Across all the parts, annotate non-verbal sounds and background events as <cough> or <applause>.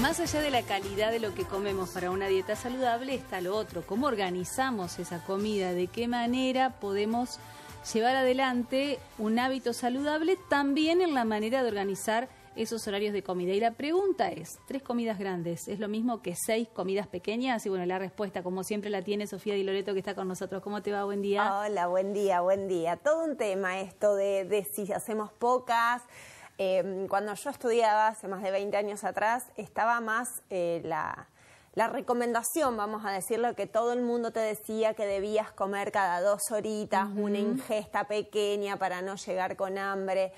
Más allá de la calidad de lo que comemos para una dieta saludable está lo otro, cómo organizamos esa comida, de qué manera podemos llevar adelante un hábito saludable también en la manera de organizar esos horarios de comida. Y la pregunta es, ¿tres comidas grandes es lo mismo que seis comidas pequeñas? Y bueno, la respuesta, como siempre, la tiene Sofía Di Loreto, que está con nosotros. ¿Cómo te va? Buen día. Hola, buen día, buen día. Todo un tema esto de, si hacemos pocas, Em, cuando yo estudiaba hace más de 20 años atrás, estaba más eh, la, recomendación, vamos a decirlo, que todo el mundo te decía que debías comer cada dos horitas una ingesta pequeña para no llegar con hambre.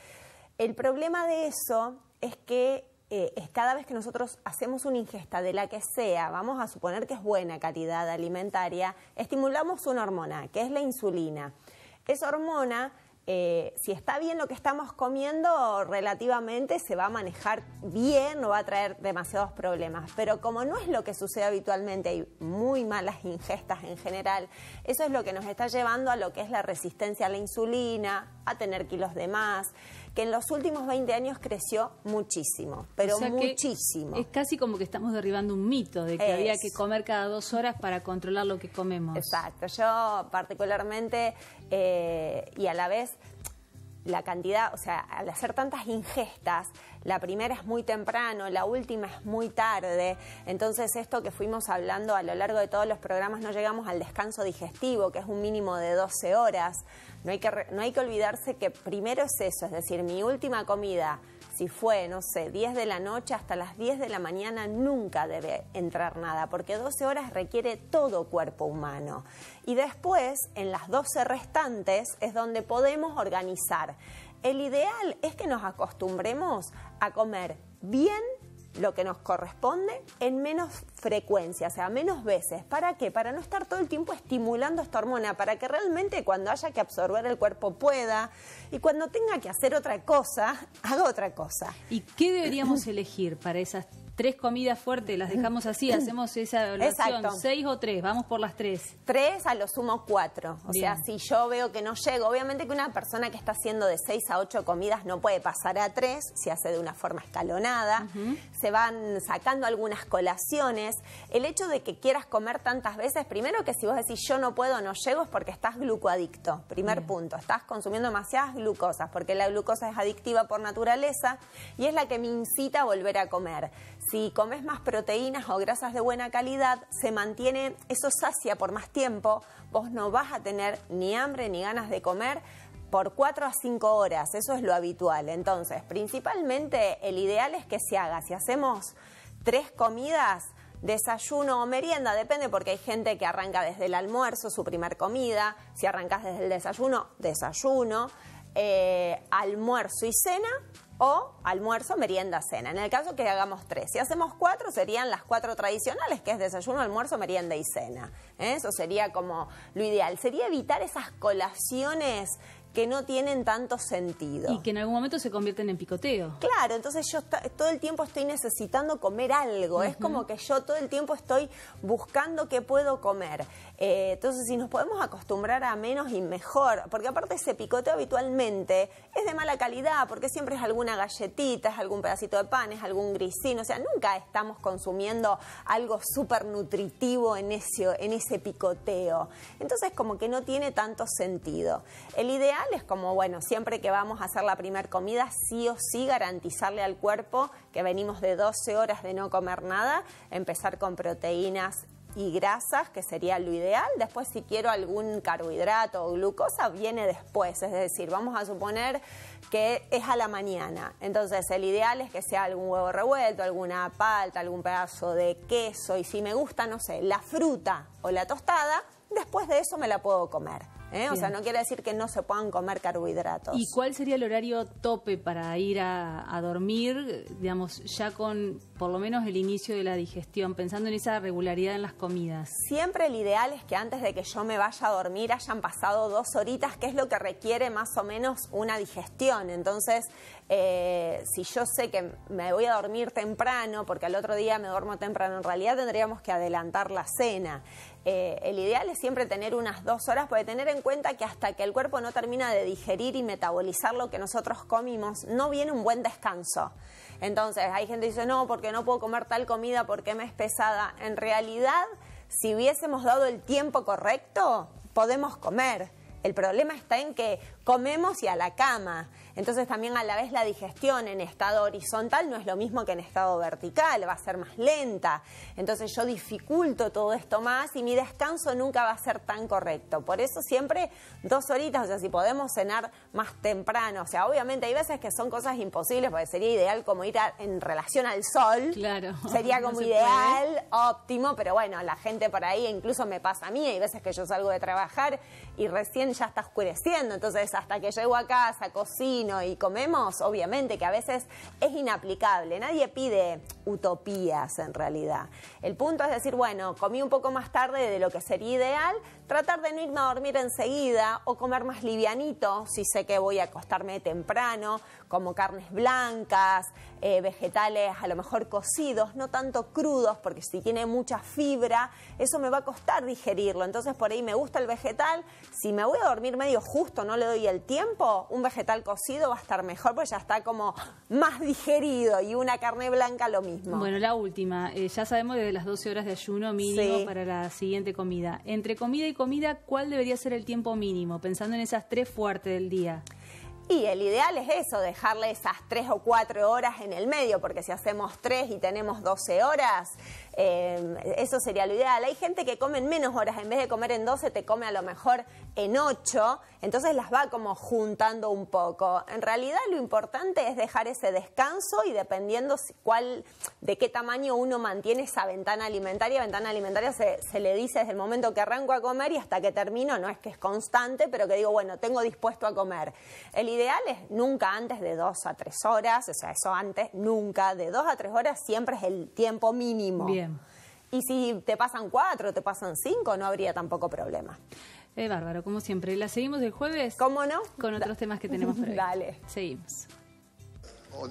El problema de eso es que eh, cada vez que nosotros hacemos una ingesta de la que sea, vamos a suponer que es buena calidad alimentaria, estimulamos una hormona, que es la insulina. Esa hormona eh, si está bien lo que estamos comiendo, relativamente se va a manejar bien, no va a traer demasiados problemas. Pero como no es lo que sucede habitualmente, hay muy malas ingestas en general, eso es lo que nos está llevando a lo que es la resistencia a la insulina, a tener kilos de más que en los últimos 20 años creció muchísimo, pero muchísimo. Es casi como que estamos derribando un mito de que había que comer cada dos horas para controlar lo que comemos. Exacto, yo particularmente eh, y a la vez la cantidad, o sea, al hacer tantas ingestas, la primera es muy temprano, la última es muy tarde, entonces esto que fuimos hablando a lo largo de todos los programas, no llegamos al descanso digestivo, que es un mínimo de 12 horas, no hay que, no hay que olvidarse que primero es eso, es decir, mi última comida si fue, no sé, 10 de la noche hasta las 10 de la mañana, nunca debe entrar nada, porque 12 horas requiere todo cuerpo humano. Y después, en las 12 restantes, es donde podemos organizar. El ideal es que nos acostumbremos a comer bien lo que nos corresponde en menos frecuencia, o sea, menos veces. ¿Para qué? Para no estar todo el tiempo estimulando esta hormona, para que realmente cuando haya que absorber el cuerpo pueda y cuando tenga que hacer otra cosa, haga otra cosa. ¿Y qué deberíamos elegir para esas tres comidas fuertes, las dejamos así, <clears throat> hacemos esa evaluación, seis o tres, vamos por las tres. Tres, a lo sumo cuatro. O sea, si yo veo que no llego, obviamente que una persona que está haciendo de seis a ocho comidas no puede pasar a tres, se hace de una forma escalonada, se van sacando algunas colaciones. El hecho de que quieras comer tantas veces, primero que si vos decís yo no puedo, no llego, es porque estás glucoadicto, primer punto, estás consumiendo demasiadas glucosas, porque la glucosa es adictiva por naturaleza y es la que me incita a volver a comer. Si comes más proteínas o grasas de buena calidad, se mantiene eso sacia por más tiempo, vos no vas a tener ni hambre ni ganas de comer por 4 a 5 horas, eso es lo habitual. Entonces, principalmente el ideal es que se haga, si hacemos tres comidas, desayuno o merienda, depende porque hay gente que arranca desde el almuerzo, su primer comida, si arrancas desde el desayuno, desayuno, eh, almuerzo y cena o almuerzo, merienda, cena. En el caso que hagamos tres. Si hacemos cuatro, serían las cuatro tradicionales, que es desayuno, almuerzo, merienda y cena. ¿Eh? Eso sería como lo ideal. Sería evitar esas colaciones que no tienen tanto sentido. Y que en algún momento se convierten en picoteo. Claro, entonces yo todo el tiempo estoy necesitando comer algo. Es como que yo todo el tiempo estoy buscando qué puedo comer. Eh, entonces, si nos podemos acostumbrar a menos y mejor, porque aparte ese picoteo habitualmente es de mala calidad, porque siempre es alguna galletita, es algún pedacito de pan, es algún grisín. O sea, nunca estamos consumiendo algo súper nutritivo en ese, en ese picoteo. Entonces, como que no tiene tanto sentido. El ideal es como bueno, siempre que vamos a hacer la primera comida, sí o sí garantizarle al cuerpo que venimos de 12 horas de no comer nada, empezar con proteínas y grasas, que sería lo ideal. Después, si quiero algún carbohidrato o glucosa, viene después. Es decir, vamos a suponer que es a la mañana. Entonces, el ideal es que sea algún huevo revuelto, alguna palta, algún pedazo de queso. Y si me gusta, no sé, la fruta o la tostada, después de eso me la puedo comer. ¿eh? O sea, no quiere decir que no se puedan comer carbohidratos. ¿Y cuál sería el horario tope para ir a, dormir, digamos, ya con por lo menos el inicio de la digestión, pensando en esa regularidad en las comidas? Siempre el ideal es que antes de que yo me vaya a dormir hayan pasado dos horitas, que es lo que requiere más o menos una digestión. Entonces, eh, si yo sé que me voy a dormir temprano, porque al otro día me duermo temprano, en realidad tendríamos que adelantar la cena. Eh, el ideal es siempre tener unas dos horas, porque tener en cuenta que hasta que el cuerpo no termina de digerir y metabolizar lo que nosotros comimos, no viene un buen descanso. Entonces, hay gente que dice, no, porque no puedo comer tal comida porque me es pesada. En realidad, si hubiésemos dado el tiempo correcto, podemos comer. El problema está en que comemos y a la cama. Entonces también a la vez la digestión en estado horizontal no es lo mismo que en estado vertical, va a ser más lenta. Entonces yo dificulto todo esto más y mi descanso nunca va a ser tan correcto. Por eso siempre dos horitas, o sea, si podemos cenar más temprano. O sea, obviamente hay veces que son cosas imposibles, porque sería ideal como ir en relación al sol. Claro. Sería <laughs> como ideal, óptimo, pero bueno, la gente por ahí, incluso me pasa a mí, hay veces que yo salgo de trabajar y recién ya está oscureciendo. Entonces hasta que llego a casa, cocino y comemos, obviamente que a veces es inaplicable. Nadie pide utopías en realidad. El punto es decir, bueno, comí un poco más tarde de lo que sería ideal, Tratar de no irme a dormir enseguida o comer más livianito si sé que voy a acostarme temprano, como carnes blancas, eh, vegetales a lo mejor cocidos, no tanto crudos, porque si tiene mucha fibra, eso me va a costar digerirlo. Entonces por ahí me gusta el vegetal, si me voy a dormir medio justo, no le doy el tiempo, un vegetal cocido va a estar mejor, pues ya está como más digerido y una carne blanca lo mismo. Bueno, la última, eh, ya sabemos desde las 12 horas de ayuno mínimo para la siguiente comida. Entre comida y comida, ¿cuál debería ser el tiempo mínimo? Pensando en esas tres fuertes del día. Y el ideal es eso, dejarle esas tres o cuatro horas en el medio, porque si hacemos tres y tenemos doce horas, Em, eso sería lo ideal. Hay gente que come en menos horas, en vez de comer en 12, te come a lo mejor en 8, entonces las va como juntando un poco. En realidad lo importante es dejar ese descanso y dependiendo cuál, de qué tamaño uno mantiene esa ventana alimentaria, ventana alimentaria se, se le dice desde el momento que arranco a comer y hasta que termino, no es que es constante, pero que digo, bueno, tengo dispuesto a comer. El ideal es nunca antes de 2 a 3 horas, o sea, eso antes, nunca, de 2 a 3 horas siempre es el tiempo mínimo. Bien. Y si te pasan cuatro, te pasan cinco, no habría tampoco problema. Eh, bárbaro, como siempre. ¿La seguimos el jueves? ¿Cómo no? Con otros temas que tenemos por <laughs> Dale. Seguimos. Oh,